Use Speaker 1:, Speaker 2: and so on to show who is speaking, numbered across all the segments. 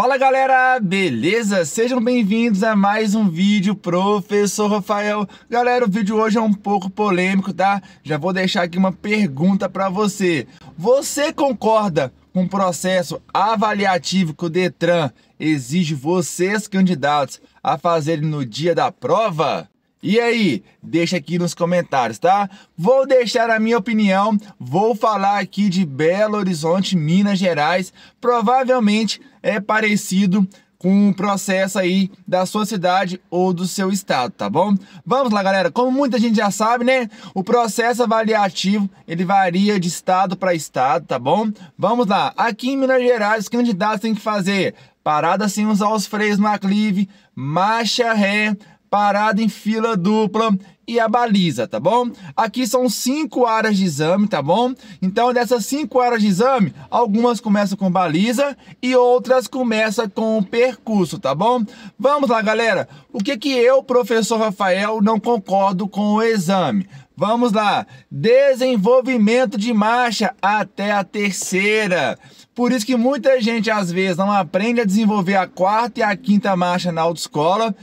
Speaker 1: Fala galera, beleza? Sejam bem-vindos a mais um vídeo, professor Rafael. Galera, o vídeo hoje é um pouco polêmico, tá? Já vou deixar aqui uma pergunta para você. Você concorda com o processo avaliativo que o Detran exige vocês, candidatos, a fazerem no dia da prova? E aí, deixa aqui nos comentários, tá? Vou deixar a minha opinião, vou falar aqui de Belo Horizonte, Minas Gerais. Provavelmente é parecido com o processo aí da sua cidade ou do seu estado, tá bom? Vamos lá, galera. Como muita gente já sabe, né? O processo avaliativo, ele varia de estado para estado, tá bom? Vamos lá. Aqui em Minas Gerais, os candidatos têm que fazer parada sem usar os freios no aclive, marcha ré, parada em fila dupla e a baliza, tá bom? Aqui são cinco áreas de exame, tá bom? Então, dessas cinco áreas de exame, algumas começam com baliza e outras começam com percurso, tá bom? Vamos lá, galera. O que que eu, professor Rafael, não concordo com o exame? Vamos lá. Desenvolvimento de marcha até a terceira. Por isso que muita gente às vezes não aprende a desenvolver a quarta e a quinta marcha na autoescola,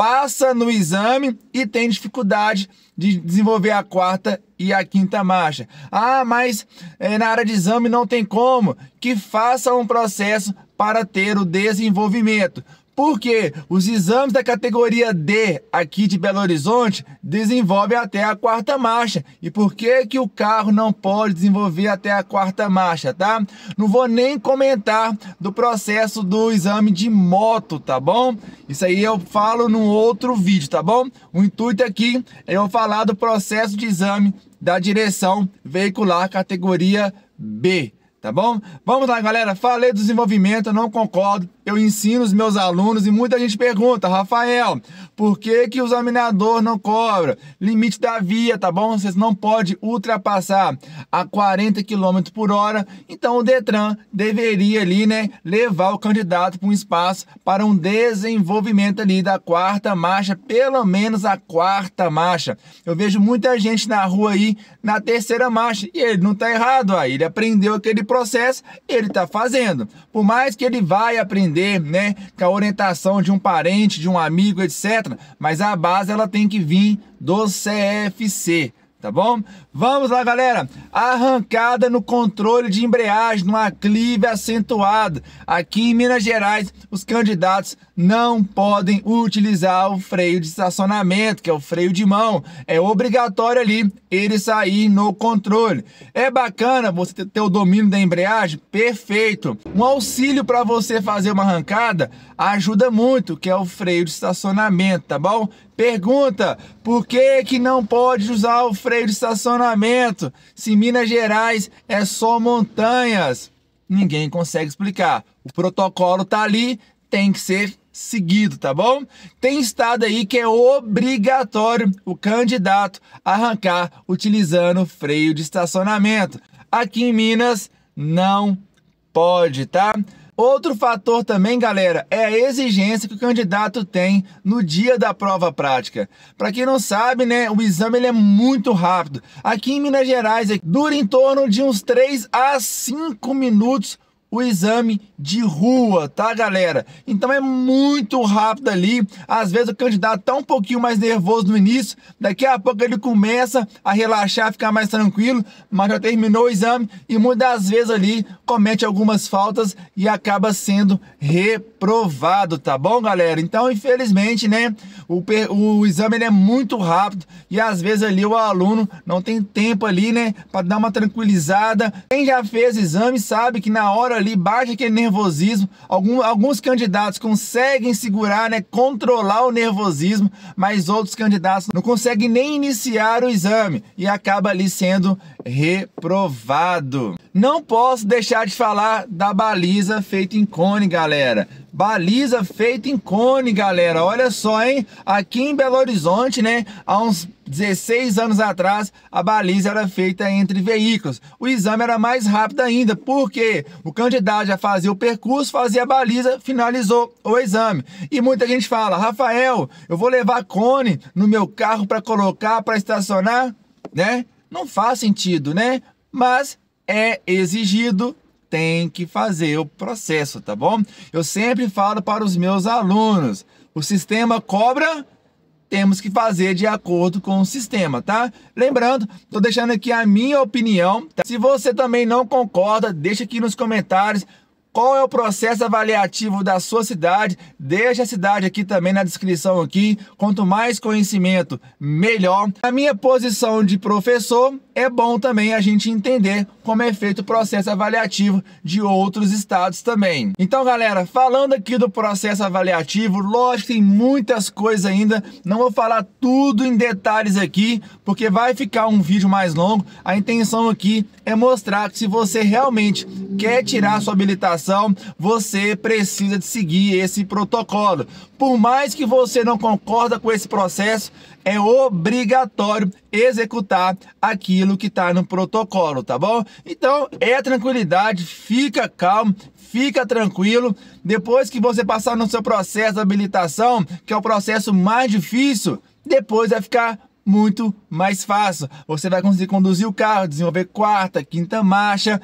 Speaker 1: passa no exame e tem dificuldade de desenvolver a quarta e a quinta marcha. Ah, mas é, na área de exame não tem como. Que faça um processo para ter o desenvolvimento porque os exames da categoria D aqui de Belo Horizonte desenvolvem até a quarta marcha. E por que que o carro não pode desenvolver até a quarta marcha, tá? Não vou nem comentar do processo do exame de moto, tá bom? Isso aí eu falo num outro vídeo, tá bom? O intuito aqui é eu falar do processo de exame da direção veicular categoria B, tá bom? Vamos lá, galera. Falei do desenvolvimento, não concordo eu ensino os meus alunos e muita gente pergunta, Rafael, por que que o examinador não cobra? Limite da via, tá bom? Vocês não pode ultrapassar a 40 km por hora, então o Detran deveria ali, né, levar o candidato para um espaço para um desenvolvimento ali da quarta marcha, pelo menos a quarta marcha. Eu vejo muita gente na rua aí na terceira marcha e ele não tá errado, aí ele aprendeu aquele processo, ele tá fazendo. Por mais que ele vai aprender né, com a orientação de um parente, de um amigo, etc. Mas a base ela tem que vir do CFC tá bom? Vamos lá, galera. Arrancada no controle de embreagem, no aclive acentuado. Aqui em Minas Gerais, os candidatos não podem utilizar o freio de estacionamento, que é o freio de mão. É obrigatório ali ele sair no controle. É bacana você ter o domínio da embreagem? Perfeito. Um auxílio para você fazer uma arrancada ajuda muito, que é o freio de estacionamento, tá bom? Pergunta: por que que não pode usar o freio de estacionamento se Minas Gerais é só montanhas? Ninguém consegue explicar. O protocolo tá ali, tem que ser seguido, tá bom? Tem estado aí que é obrigatório o candidato arrancar utilizando freio de estacionamento. Aqui em Minas não pode, tá? Outro fator também, galera, é a exigência que o candidato tem no dia da prova prática. Para quem não sabe, né, o exame ele é muito rápido. Aqui em Minas Gerais, é dura em torno de uns 3 a 5 minutos o exame de rua, tá, galera? Então é muito rápido ali. Às vezes o candidato tá um pouquinho mais nervoso no início, daqui a pouco ele começa a relaxar, ficar mais tranquilo, mas já terminou o exame e muitas vezes ali comete algumas faltas e acaba sendo reprovado, tá bom, galera? Então, infelizmente, né, o, o exame é muito rápido e às vezes ali o aluno não tem tempo ali, né, para dar uma tranquilizada. Quem já fez exame sabe que na hora ali, bate aquele nervosismo. Algum, alguns candidatos conseguem segurar, né, controlar o nervosismo, mas outros candidatos não conseguem nem iniciar o exame e acaba ali sendo reprovado. Não posso deixar de falar da baliza feita em cone, galera. Baliza feita em cone, galera. Olha só, hein? Aqui em Belo Horizonte, né? Há uns 16 anos atrás, a baliza era feita entre veículos. O exame era mais rápido ainda, porque o candidato já fazia o percurso, fazia a baliza, finalizou o exame. E muita gente fala: Rafael, eu vou levar cone no meu carro para colocar, para estacionar, né? Não faz sentido, né? Mas é exigido tem que fazer o processo, tá bom? Eu sempre falo para os meus alunos, o sistema cobra temos que fazer de acordo com o sistema, tá? Lembrando, tô deixando aqui a minha opinião. Tá? Se você também não concorda, deixa aqui nos comentários qual é o processo avaliativo da sua cidade. Deixa a cidade aqui também na descrição aqui. Quanto mais conhecimento, melhor. A minha posição de professor é bom também a gente entender como é feito o processo avaliativo de outros estados também. Então, galera, falando aqui do processo avaliativo, lógico que tem muitas coisas ainda, não vou falar tudo em detalhes aqui, porque vai ficar um vídeo mais longo. A intenção aqui é mostrar que se você realmente quer tirar sua habilitação, você precisa de seguir esse protocolo. Por mais que você não concorda com esse processo, é obrigatório executar aquilo que está no protocolo, tá bom? Então é tranquilidade, fica calmo, fica tranquilo. Depois que você passar no seu processo de habilitação, que é o processo mais difícil, depois vai ficar muito mais fácil. Você vai conseguir conduzir o carro, desenvolver quarta, quinta marcha,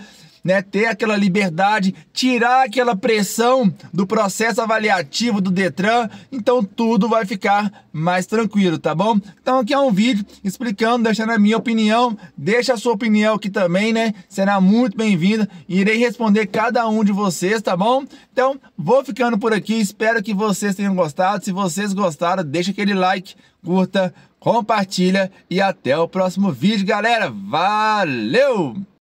Speaker 1: né, ter aquela liberdade, tirar aquela pressão do processo avaliativo do Detran, então tudo vai ficar mais tranquilo, tá bom? Então aqui é um vídeo explicando, deixando a minha opinião, deixa a sua opinião aqui também, né? Será muito bem-vinda irei responder cada um de vocês, tá bom? Então, vou ficando por aqui, espero que vocês tenham gostado. Se vocês gostaram, deixa aquele like, curta, compartilha e até o próximo vídeo, galera. Valeu!